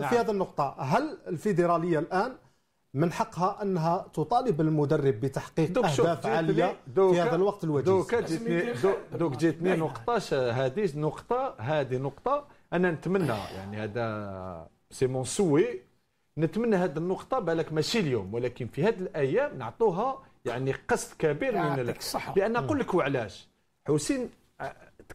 نعم. في هذه النقطة هل الفيدرالية الآن من حقها انها تطالب المدرب بتحقيق اهداف عاليه في هذا الوقت الوجيز دوك جيتني دوك جيتني نعم. نقطه هذه نقطه هذه نقطه انا نتمنى يعني هذا سي سوي نتمنى هذه النقطه بالك ماشي اليوم ولكن في هذه الايام نعطوها يعني قسط كبير من لان أقول لك وعلاش حسين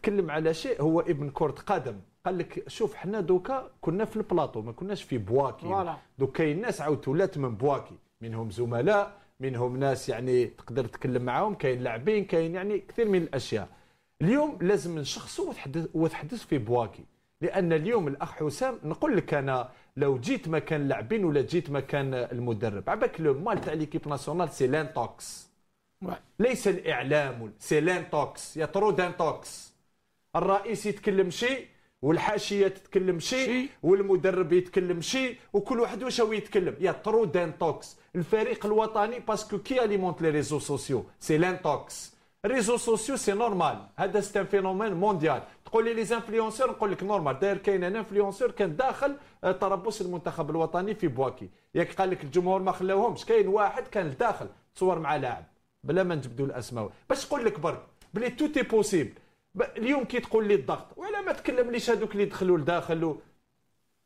تكلم على شيء هو ابن كره قدم قال لك شوف حنا دوكا كنا في البلاطو ما كناش في بواكي دوكا كاين ناس عاود ولات من بواكي منهم زملاء منهم ناس يعني تقدر تتكلم معاهم كاين لاعبين كاين يعني كثير من الاشياء اليوم لازم نشخصوا وتحدث وتحدث في بواكي لان اليوم الاخ حسام نقول لك انا لو جيت مكان اللاعبين ولا جيت مكان المدرب عباك لو مال تاع ليكيب ناسيونال سي لانتوكس ليس الاعلام سي لانتوكس يا ترو دانتوكس الرئيس يتكلم شي والحاشيه تتكلم شي. والمدرب يتكلم شي وكل واحد واش هو يتكلم يا ترو توكس الفريق الوطني باسكو كي اليمونت لي ريزو سوسيو سي توكس ريزو سوسيو سي نورمال هذا سي فينومين مونديال تقول لي لي زانفلونسور نقول لك نورمال داير كاين ان انفلونسور كان داخل تربص آه، المنتخب الوطني في بواكي ياك قال لك الجمهور ما خلاوهمش كاين واحد كان داخل تصور مع لاعب بلا ما نجبدوا الاسماء باش نقول لك برك بلي توتي بوسيبل اليوم كي تقول لي الضغط وعلى ما تكلم ليش هذوك اللي دخلوا لداخل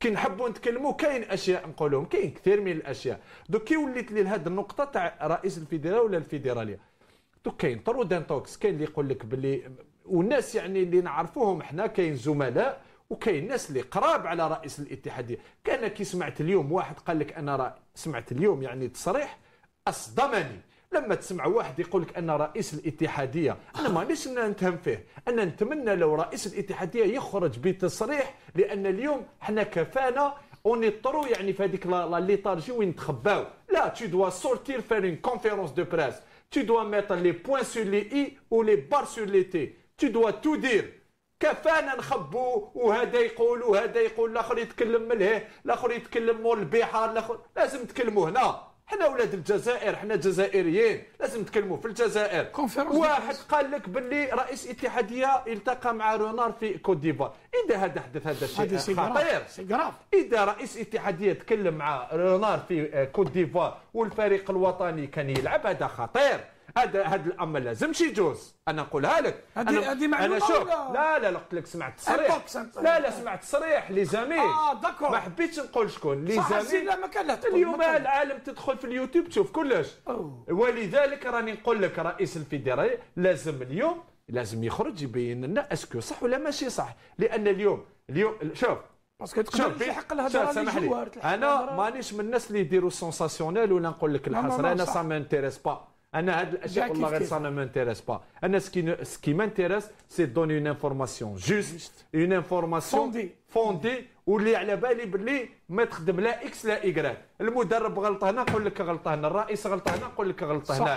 كي نحبوا نتكلموا كاين اشياء نقولهم كاين كثير من الاشياء دوك كي وليت لي لهاد النقطه تاع رئيس الفيدرالي ولا الفيدراليه دوك كاين طرودان توكس كاين اللي يقول لك باللي والناس يعني اللي نعرفوهم حنا كاين زملاء وكاين ناس اللي قراب على رئيس الاتحاديه كان كي سمعت اليوم واحد قال لك انا سمعت اليوم يعني تصريح اصدمني لما تسمع واحد يقول لك ان رئيس الاتحاديه انا مانيش نتهم فيه انا نتمنى لو رئيس الاتحاديه يخرج بتصريح لان اليوم حنا كفانا ونضطروا يعني في هذيك لا ليتارجي وين نتخباو لا تي دوا سورتير فير اون كونفيرونس دو بريس تي دوا ميتر لي بوين سور لي اي و لي بار سور لي تي تي دوا تو دير كفانا نخبو وهذا يقول وهذا يقول الاخر يتكلم من هيه الاخر يتكلم مول البحار الاخر لازم تكلموا هنا حنا ولاد الجزائر حنا جزائريين لازم نتكلموا في الجزائر واحد قال لك باللي رئيس اتحاديه التقى مع رونار في كوت ديفوار اذا هذا حدث هذا الشيء خطير اذا رئيس اتحاديه تكلم مع رونار في كوت ديفوار والفريق الوطني كان يلعب هذا خطير هذا هذا الامر لازمش يجوز انا نقولها لك انا هذه معلومه انا شوف لا لا لا قلت لك سمعت تصريح لا لا سمعت تصريح لي زامي اه داكور ما حبيتش نقول شكون لي زامي لا ما كان اليوم العالم تدخل في اليوتيوب تشوف كلش ولذلك راني نقول لك رئيس الفيدرالي لازم اليوم لازم يخرج يبين لنا اسكو صح ولا ماشي صح لان اليوم اليوم شوف باسكو تقدر حق الهضره سامح لي انا مانيش من الناس اللي يديروا سونساسيونيل ولا نقول لك الحصر انا سا مانتيريس با انا هاد الاشياء والله غير سا ما انتيريس با انا سكي سكي انتيريس سي دوني اون انفورماسيون جوست اون انفورماسيون فوندي فوندي واللي على بالي بلي ما تخدم لا اكس لا ايكغ المدرب غلط هنا نقول لك غلط هنا الرئيس غلط هنا نقول لك غلط هنا